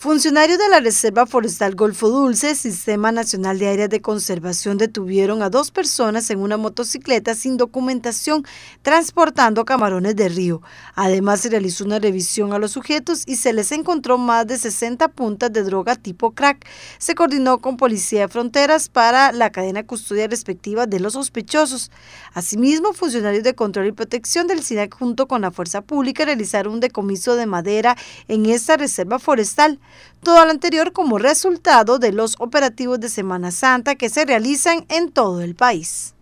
Funcionarios de la Reserva Forestal Golfo Dulce, Sistema Nacional de Áreas de Conservación, detuvieron a dos personas en una motocicleta sin documentación transportando camarones de río. Además, se realizó una revisión a los sujetos y se les encontró más de 60 puntas de droga tipo crack. Se coordinó con Policía de Fronteras para la cadena custodia respectiva de los sospechosos. Asimismo, funcionarios de control y protección del SINAC junto con la Fuerza Pública realizaron un decomiso de madera en esta reserva forestal. Todo lo anterior como resultado de los operativos de Semana Santa que se realizan en todo el país.